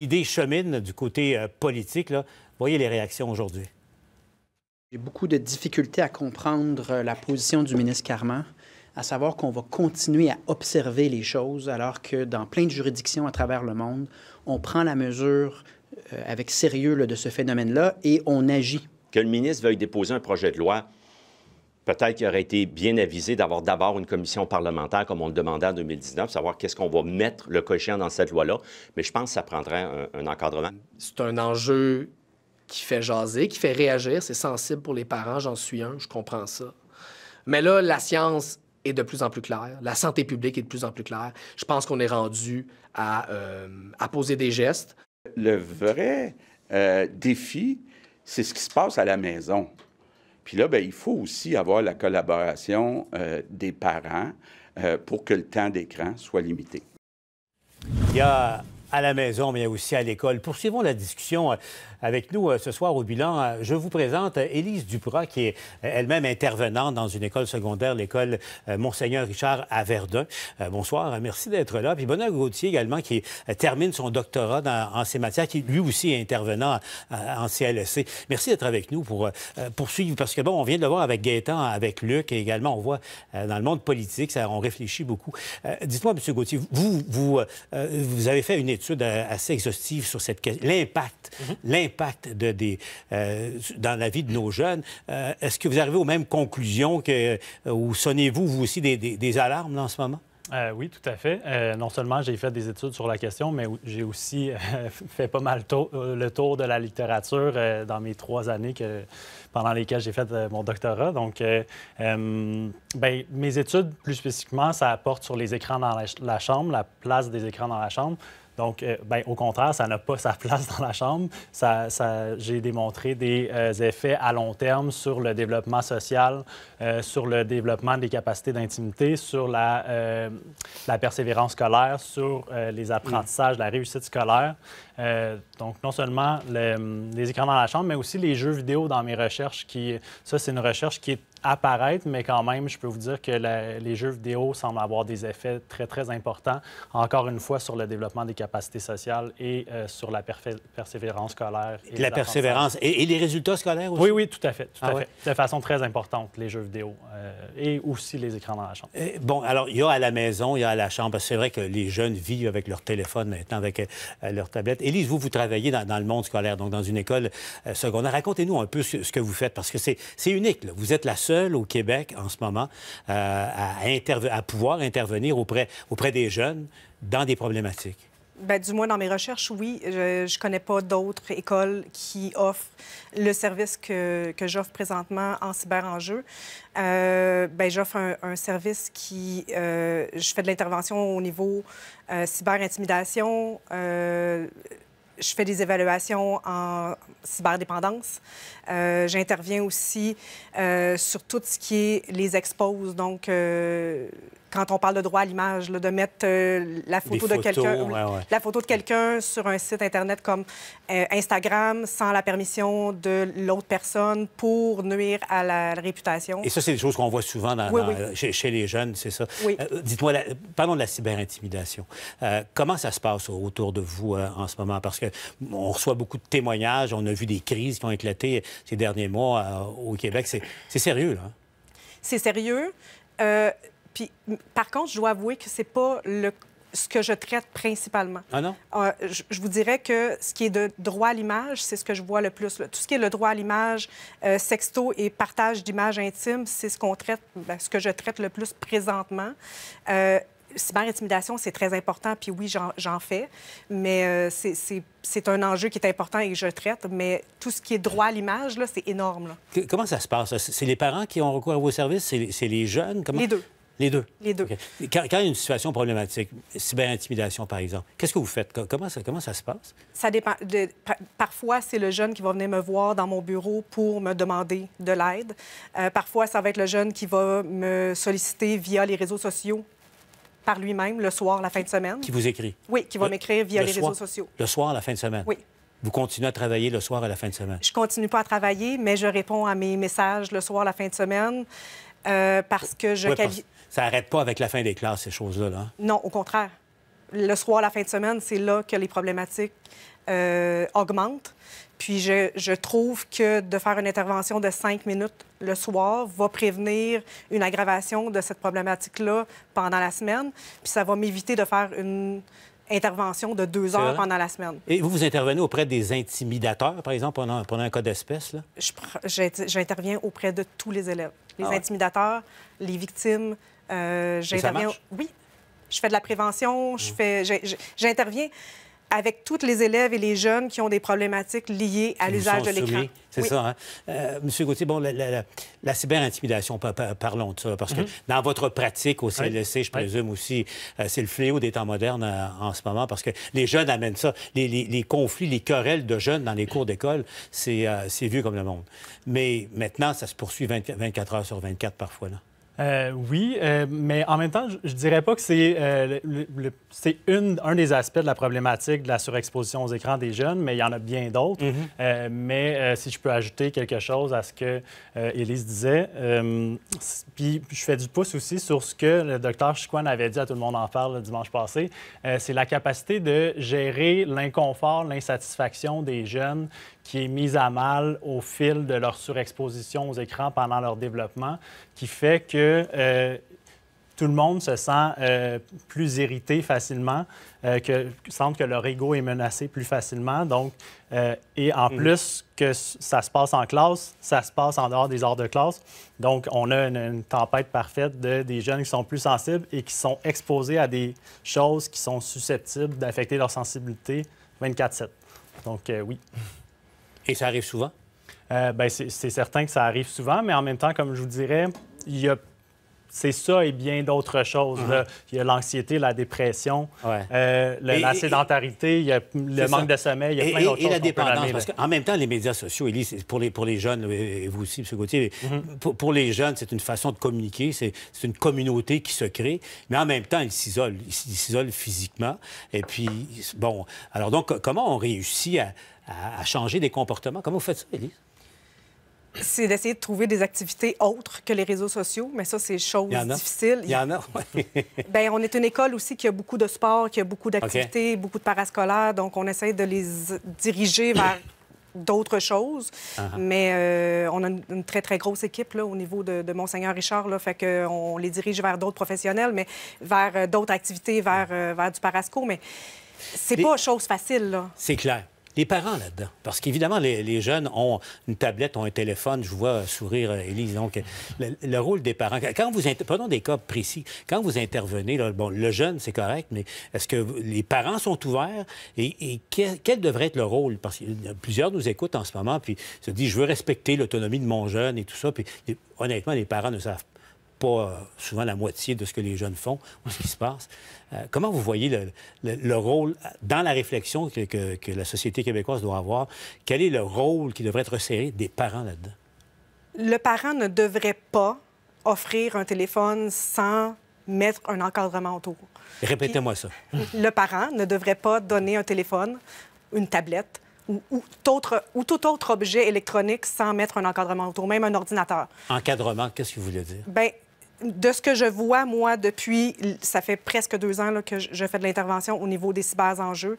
idée chemine du côté euh, politique. Voyez les réactions aujourd'hui. J'ai beaucoup de difficultés à comprendre euh, la position du ministre Carman, à savoir qu'on va continuer à observer les choses alors que dans plein de juridictions à travers le monde, on prend la mesure euh, avec sérieux de ce phénomène-là et on agit. Que le ministre veuille déposer un projet de loi peut-être qu'il aurait été bien avisé d'avoir d'abord une commission parlementaire, comme on le demandait en 2019, savoir qu'est-ce qu'on va mettre le cochon dans cette loi-là. Mais je pense que ça prendrait un, encadrement. C'est un enjeu qui fait jaser, qui fait réagir. C'est sensible pour les parents, j'en suis un, je comprends ça. Mais là, la science est de plus en plus claire, la santé publique est de plus en plus claire. Je pense qu'on est rendu à, euh, poser des gestes. Le vrai euh, défi, c'est ce qui se passe à la maison. Puis là, ben, il faut aussi avoir la collaboration euh, des parents euh, pour que le temps d'écran soit limité. Il à la maison, mais aussi à l'école. Poursuivons la discussion euh, avec nous euh, ce soir au bilan. Euh, je vous présente Élise Duprat, qui est elle-même intervenante dans une école secondaire, l'école Monseigneur Richard à Verdun. Bonsoir, merci d'être là. Puis Benoît Gauthier également, qui termine son doctorat en ces matières, qui lui aussi est intervenant en CLSC. E merci d'être avec nous pour poursuivre, parce que bon, on vient de le voir avec Gaëtan, avec Luc, et également on voit dans le monde politique, ça, on réfléchit beaucoup. Dites-moi, M. Gauthier, vous, vous, vous avez fait une étude euh, assez exhaustive sur cette question, l'impact, mhm. l'impact de, des, euh, dans la vie de nos jeunes. Euh, est-ce que vous arrivez aux mêmes conclusions que, ou sonnez-vous, vous aussi, des, des, alarmes en ce moment? oui, tout à fait. non seulement j'ai fait des études sur la question, mais j'ai aussi fait pas mal le tour de la littérature dans mes trois années que, pendant lesquelles j'ai fait mon doctorat. Donc, ben, mes études, plus spécifiquement, ça apporte sur les écrans dans la chambre, la place des écrans dans la chambre. Donc, euh, ben, au contraire, ça n'a pas sa place dans la chambre. Ça, J'ai démontré des euh, effets à long terme sur le développement social, euh, sur le développement des capacités d'intimité, sur la, la persévérance scolaire, sur les apprentissages, la réussite scolaire. Euh, donc, non seulement les écrans dans la chambre, mais aussi les jeux vidéo dans mes recherches. Qui, ça, c'est une recherche qui apparaît, apparaître, mais quand même, je peux vous dire que les jeux vidéo semblent avoir des effets très, très importants, encore une fois, sur le développement des capacités sociales et euh, sur la persévérance scolaire. la persévérance et, les résultats scolaires aussi? Oui, oui, tout à fait. Tout ah à fait. De façon très importante, les jeux vidéo euh, et aussi les écrans dans la chambre. bon, alors, il y a à la maison, il y a à la chambre, c'est vrai que les jeunes vivent avec leur téléphone maintenant, avec leur tablette. Élise, vous, vous travaillez dans, le monde scolaire, donc dans une école euh, secondaire. Racontez-nous un peu ce, que vous faites, parce que c'est unique. Vous êtes la seule au Québec en ce moment euh, à, à pouvoir intervenir auprès, auprès des jeunes dans des problématiques. Ben, du moins, dans mes recherches, oui. Je ne connais pas d'autres écoles qui offrent le service que, que j'offre présentement en cyber-enjeu. Euh, ben, j'offre un, service qui... Euh, je fais de l'intervention au niveau euh, cyber-intimidation euh, je fais des évaluations en cyberdépendance. Euh, J'interviens aussi sur tout ce qui est les exposes, donc quand on parle de droit à l'image, de mettre euh, la, photo de la photo de quelqu'un sur un site Internet comme euh, Instagram sans la permission de l'autre personne pour nuire à la, réputation. Et ça, c'est des choses qu'on voit souvent Chez, les jeunes, c'est ça. Oui. Euh, dites-moi, parlons de la cyberintimidation. comment ça se passe autour de vous en ce moment? Parce qu'on reçoit beaucoup de témoignages, on a vu des crises qui ont éclaté ces derniers mois au Québec. C'est sérieux, là. Hein? C'est sérieux. Puis, par contre, je dois avouer que c'est pas le ce que je traite principalement. Ah non? Euh, je, vous dirais que ce qui est de droit à l'image, c'est ce que je vois le plus. Tout ce qui est le droit à l'image, euh, sexto et partage d'images intimes, c'est ce qu'on traite, ben, ce que je traite le plus présentement. Euh, Cyber-intimidation, c'est très important, puis oui, j'en fais, mais euh, c'est un enjeu qui est important et que je traite, mais tout ce qui est droit à l'image, c'est énorme. Comment ça se passe? C'est les parents qui ont recours à vos services? C'est les jeunes? Les deux. Les deux. Les deux. Quand, il y a une situation problématique, cyberintimidation par exemple, qu'est-ce que vous faites? Comment ça, se passe? Ça dépend. parfois, c'est le jeune qui va venir me voir dans mon bureau pour me demander de l'aide. Euh, parfois, ça va être le jeune qui va me solliciter via les réseaux sociaux par lui-même le soir, la fin de semaine. Qui vous écrit? Oui, qui va m'écrire via les réseaux sociaux. Le soir, la fin de semaine? Oui. Vous continuez à travailler le soir et la fin de semaine? Je continue pas à travailler, mais je réponds à mes messages le soir, la fin de semaine. Euh, parce que je ça n'arrête pas avec la fin des classes, ces choses-là. Là. Hein? Non, au contraire. Le soir, la fin de semaine, c'est là que les problématiques euh, augmentent. Puis je, trouve que de faire une intervention de cinq minutes le soir va prévenir une aggravation de cette problématique-là pendant la semaine. Puis ça va m'éviter de faire une intervention de deux heures pendant la semaine. Et vous, vous intervenez auprès des intimidateurs, par exemple, pendant, pendant un cas d'espèce? J'interviens auprès de tous les élèves. Les ah intimidateurs, les victimes, euh, oui, je fais de la prévention, je mmh. fais, j'interviens avec tous les élèves et les jeunes qui ont des problématiques liées à l'usage de l'écran. C'est ça. Hein? Euh, Monsieur Gauthier, bon, la, la, la cyberintimidation, parlons de ça, parce que mmh. dans votre pratique au CLSC, je présume aussi, euh, c'est le fléau des temps modernes en ce moment, parce que les jeunes amènent ça. Les, conflits, les querelles de jeunes dans les cours d'école, c'est vu comme le monde. Mais maintenant, ça se poursuit 24 heures sur 24 parfois. Là. Euh, oui, euh, mais en même temps, je ne dirais pas que c'est euh, un des aspects de la problématique de la surexposition aux écrans des jeunes, mais il y en a bien d'autres. Mm-hmm. mais si je peux ajouter quelque chose à ce que Elise disait, puis je fais du pouce aussi sur ce que le docteur Chicoine avait dit à tout le monde en parle le dimanche passé, c'est la capacité de gérer l'inconfort, l'insatisfaction des jeunes qui est mise à mal au fil de leur surexposition aux écrans pendant leur développement, qui fait que euh, tout le monde se sent euh, plus irrité facilement, euh, que, sentent que leur ego est menacé plus facilement. Donc, et en mm. plus que ça se passe en classe, ça se passe en dehors des heures de classe. Donc, on a une, une tempête parfaite de, des jeunes qui sont plus sensibles et qui sont exposés à des choses qui sont susceptibles d'affecter leur sensibilité 24-7. Donc, oui. Et ça arrive souvent? Euh, ben c'est certain que ça arrive souvent, mais en même temps, comme je vous dirais, il y a c'est ça et bien d'autres choses. Mhm. Il y a l'anxiété, la dépression, euh, la sédentarité, il le manque de sommeil, il y a plein d'autres choses. Et la dépendance, parce qu'en même temps, les médias sociaux, pour les, pour les jeunes, et vous aussi, M. Gauthier, mhm. pour, pour, les jeunes, c'est une façon de communiquer, c'est une communauté qui se crée, mais en même temps, ils s'isolent. Ils s'isolent physiquement. Et puis, bon, alors donc, comment on réussit à à, changer des comportements. Comment vous faites ça, Élise? c'est d'essayer de trouver des activités autres que les réseaux sociaux, mais ça, c'est chose difficile. Il y en a, oui. Ben, on est une école aussi qui a beaucoup de sports, qui a beaucoup d'activités, beaucoup de parascolaires, donc on essaie de les diriger vers d'autres choses. Uh-huh. Mais euh, on a une, très, très grosse équipe là, au niveau de, Monseigneur Richard. Là, fait qu'on les dirige vers d'autres professionnels, mais vers euh, d'autres activités, uh-huh. euh, vers, du parasco. Mais c'est pas chose facile. là. C'est clair les parents là-dedans. Parce qu'évidemment, les, jeunes ont une tablette, ont un téléphone. Je vois sourire euh, Élise. Donc, euh, le, rôle des parents. Quand vous Prenons des cas précis. Quand vous intervenez, bon, le jeune, c'est correct, mais est-ce que les parents sont ouverts et, quel, devrait être le rôle? Parce que plusieurs nous écoutent en ce moment, puis se disent, je veux respecter l'autonomie de mon jeune et tout ça. Puis honnêtement, les parents ne savent pas euh, souvent la moitié de ce que les jeunes font ou ce qui se passe. Euh, comment vous voyez le, rôle dans la réflexion que, la société québécoise doit avoir? Quel est le rôle qui devrait être serré des parents là-dedans? Le parent ne devrait pas offrir un téléphone sans mettre un encadrement autour. Répétez-moi ça. le parent ne devrait pas donner un téléphone, une tablette ou, tout autre objet électronique sans mettre un encadrement autour, même un ordinateur. Encadrement, qu'est-ce que vous voulez dire? Ben, de ce que je vois, moi, depuis, ça fait presque deux ans que je fais de l'intervention au niveau des cyber enjeux,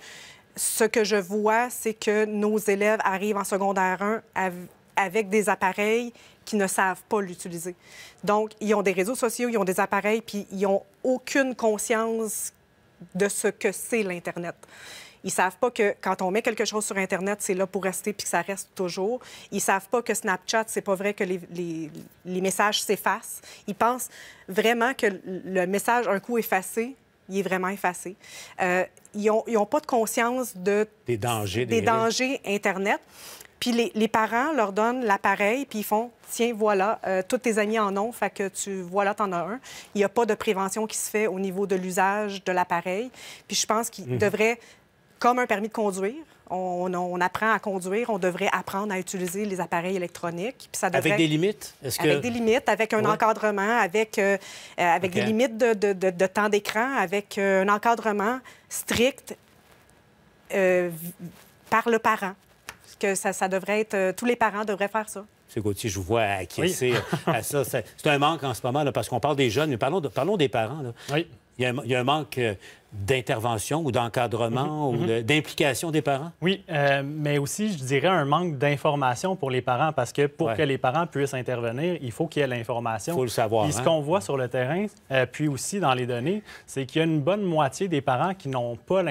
ce que je vois, c'est que nos élèves arrivent en secondaire 1 avec des appareils qui ne savent pas l'utiliser. Donc, ils ont des réseaux sociaux, ils ont des appareils, puis ils n'ont aucune conscience de ce que c'est l'Internet. Ils savent pas que quand on met quelque chose sur Internet, c'est là pour rester puis que ça reste toujours. Ils savent pas que Snapchat, c'est pas vrai que les, les, messages s'effacent. Ils pensent vraiment que le message, un coup effacé, il est vraiment effacé. Euh, ils n'ont ils ont pas de conscience de... Des dangers. dangers Internet. Puis les, les, parents leur donnent l'appareil, puis ils font tiens, voilà, euh, tous tes amis en ont, fait que tu, voilà, t'en as un. Il n'y a pas de prévention qui se fait au niveau de l'usage de l'appareil. Puis je pense qu'ils devrait mhm. devraient comme un permis de conduire. On, apprend à conduire, on devrait apprendre à utiliser les appareils électroniques. ça devrait... Avec des limites? Que... Avec des limites, avec un encadrement, avec, euh, euh, avec des limites de, temps d'écran, avec euh, un encadrement strict par le parent. que ça, devrait être... Tous les parents devraient faire ça. M. Gauthier, je vous vois acquiescer à ça. C'est un manque en ce moment, là, parce qu'on parle des jeunes, mais parlons, de, parlons des parents. Oui. il y, a un, manque d'intervention ou d'encadrement mhm, ou mhm. d'implication des parents? Oui, euh, mais aussi, je dirais, un manque d'information pour les parents parce que pour que les parents puissent intervenir, il faut qu'il y ait l'information. Il faut le savoir. Puis ce hein? qu'on voit sur le terrain, euh, puis aussi dans les données, c'est qu'il y a une bonne moitié des parents qui pas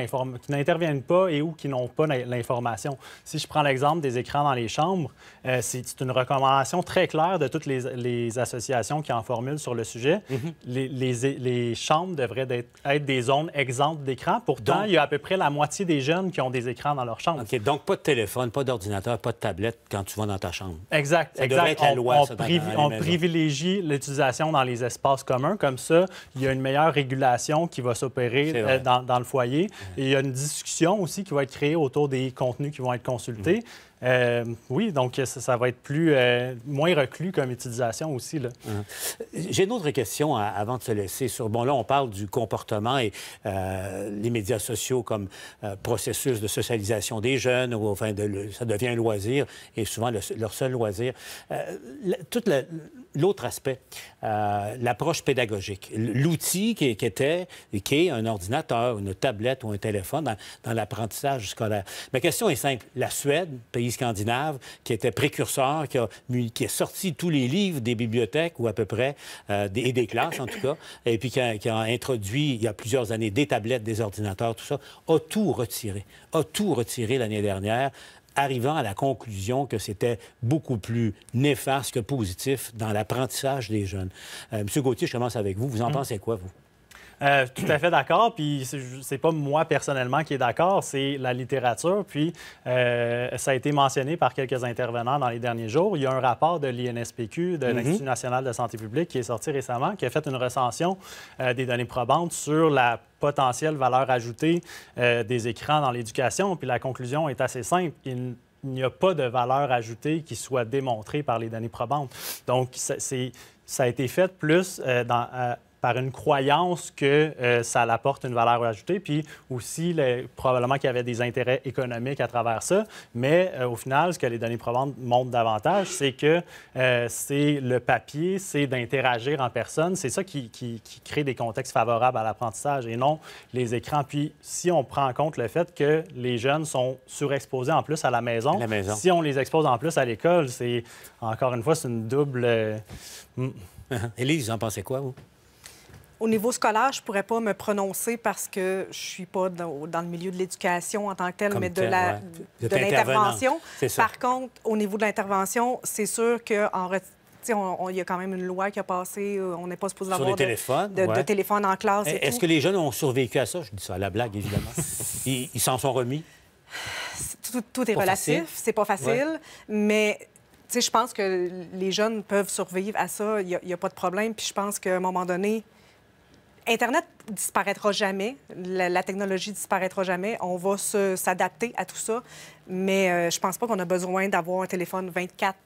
n'interviennent pas et ou qui n'ont pas l'information. Si je prends l'exemple des écrans dans les chambres, euh, c'est une recommandation très claire de toutes les, associations qui en formulent sur le sujet. Mhm. les, les, chambres devraient être, des zones Exemple d'écran. Pourtant, il y a à peu près la moitié des jeunes qui ont des écrans dans leur chambre. OK, donc pas de téléphone, pas d'ordinateur, pas de tablette quand tu vas dans ta chambre. Exact, exact. on, privilégie l'utilisation dans les espaces communs. Comme ça, il y a une meilleure régulation qui va s'opérer euh, dans, le foyer. il y a une discussion aussi qui va être créée autour des contenus qui vont être consultés. Mm. Euh, oui, donc ça, va être plus euh, moins reclus comme utilisation aussi. Hein. J'ai une autre question hein, avant de se laisser sur. Bon, là, on parle du comportement et euh, les médias sociaux comme processus de socialisation des jeunes, ou enfin, de, ça devient un loisir et souvent leur seul loisir. tout l'autre aspect, l'approche pédagogique, l'outil qui, qui, était, qui est un ordinateur, une tablette ou un téléphone dans, dans l'apprentissage scolaire. Ma question est simple. La Suède, pays scandinave qui était précurseur, qui a, sorti tous les livres des bibliothèques, ou à peu près, euh, des, et des classes en tout cas, et puis qui a, introduit, il y a plusieurs années, des tablettes, des ordinateurs, tout ça, a tout retiré, a tout retiré l'année dernière arrivant à la conclusion que c'était beaucoup plus néfaste que positif dans l'apprentissage des jeunes. Euh, Monsieur Gauthier, je commence avec vous. Vous en mm. pensez quoi, vous? Euh, tout à fait d'accord. Puis c'est pas moi personnellement qui est d'accord, c'est la littérature. Puis euh, ça a été mentionné par quelques intervenants dans les derniers jours. Il y a un rapport de l'INSPQ, de mm-hmm. l'Institut national de santé publique, qui est sorti récemment, qui a fait une recension euh, des données probantes sur la potentielle valeur ajoutée des écrans dans l'éducation. Puis la conclusion est assez simple. Il n'y a pas de valeur ajoutée qui soit démontrée par les données probantes. Donc, ça, ça a été fait plus dans, par une croyance que euh, ça apporte une valeur ajoutée, puis aussi probablement qu'il y avait des intérêts économiques à travers ça. Mais euh, au final, ce que les données probantes montrent davantage, c'est que euh, c'est le papier, c'est d'interagir en personne. C'est ça qui, crée des contextes favorables à l'apprentissage et non les écrans. Puis si on prend en compte le fait que les jeunes sont surexposés en plus à la maison, si on les expose en plus à l'école, c'est encore une fois, c'est une double... Hmm. Élise, vous en pensez quoi, vous? Au niveau scolaire, je ne pourrais pas me prononcer parce que je ne suis pas dans, le milieu de l'éducation en tant que tel, mais de l'intervention. Par contre, au niveau de l'intervention, c'est sûr qu'en il y a quand même une loi qui a passé. Euh, on n'est pas supposé avoir de, téléphone en classe. Est-ce que les jeunes ont survécu à ça? Je dis ça à la blague, évidemment. ils s'en sont remis? Tout, est relatif. C'est pas facile. Mais je pense que les jeunes peuvent survivre à ça. Il n'y a, pas de problème. Puis je pense qu'à un moment donné, Internet disparaîtra jamais, la, technologie disparaîtra jamais, on va s'adapter à tout ça, mais euh, je pense pas qu'on a besoin d'avoir un téléphone 24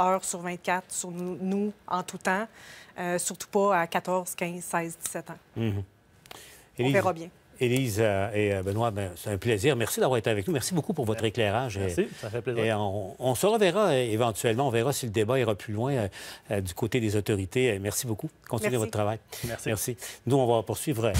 heures sur 24 sur nous, en tout temps, euh, surtout pas à 14, 15, 16, 17 ans. Mhm. On verra bien. Élise euh, et euh, Benoît, ben, c'est un plaisir. Merci d'avoir été avec nous. Merci beaucoup pour votre éclairage. Merci, ça fait plaisir. on, se reverra euh, éventuellement. On verra si le débat ira plus loin du côté des autorités. Merci beaucoup. Continuez votre travail. Merci. Merci. Nous, on va poursuivre.